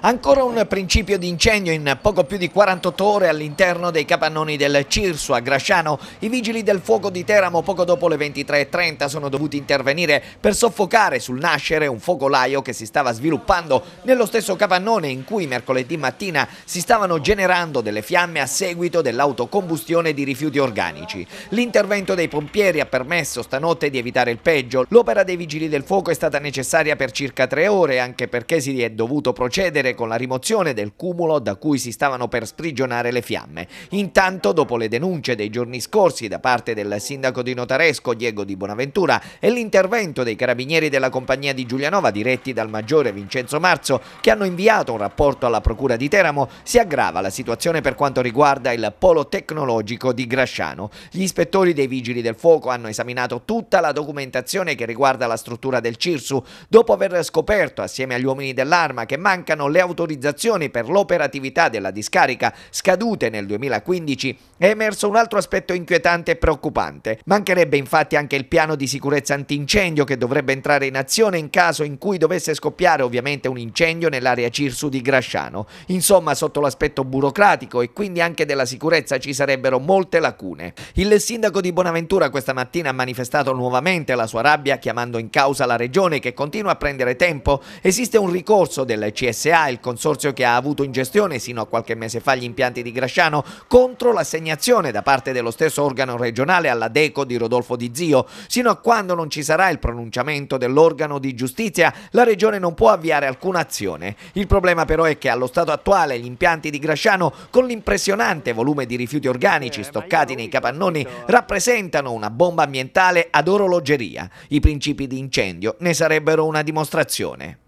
Ancora un principio di incendio in poco più di 48 ore all'interno dei capannoni del Cirsu a Grasciano. I vigili del fuoco di Teramo poco dopo le 23.30 sono dovuti intervenire per soffocare sul nascere un focolaio che si stava sviluppando nello stesso capannone in cui mercoledì mattina si stavano generando delle fiamme a seguito dell'autocombustione di rifiuti organici. L'intervento dei pompieri ha permesso stanotte di evitare il peggio. L'opera dei vigili del fuoco è stata necessaria per circa tre ore anche perché si è dovuto procedere procedere con la rimozione del cumulo da cui si stavano per sprigionare le fiamme. Intanto, dopo le denunce dei giorni scorsi da parte del sindaco di Notaresco Diego Di Bonaventura e l'intervento dei carabinieri della compagnia di Giulianova diretti dal maggiore Vincenzo Marzo che hanno inviato un rapporto alla procura di Teramo, si aggrava la situazione per quanto riguarda il polo tecnologico di Grasciano. Gli ispettori dei vigili del fuoco hanno esaminato tutta la documentazione che riguarda la struttura del Cirsu dopo aver scoperto assieme agli uomini dell'arma che mancano le le autorizzazioni per l'operatività della discarica scadute nel 2015 è emerso un altro aspetto inquietante e preoccupante. Mancherebbe infatti anche il piano di sicurezza antincendio che dovrebbe entrare in azione in caso in cui dovesse scoppiare ovviamente un incendio nell'area Cirsu di Grasciano. Insomma, sotto l'aspetto burocratico e quindi anche della sicurezza ci sarebbero molte lacune. Il sindaco di Bonaventura questa mattina ha manifestato nuovamente la sua rabbia chiamando in causa la regione che continua a prendere tempo. Esiste un ricorso del CSA il consorzio che ha avuto in gestione sino a qualche mese fa gli impianti di Grasciano, contro l'assegnazione da parte dello stesso organo regionale alla Deco di Rodolfo Di Zio. Sino a quando non ci sarà il pronunciamento dell'organo di giustizia, la Regione non può avviare alcuna azione. Il problema però è che allo stato attuale gli impianti di Grasciano, con l'impressionante volume di rifiuti organici eh, stoccati nei capannoni, rappresentano una bomba ambientale ad orologeria. I principi di incendio ne sarebbero una dimostrazione.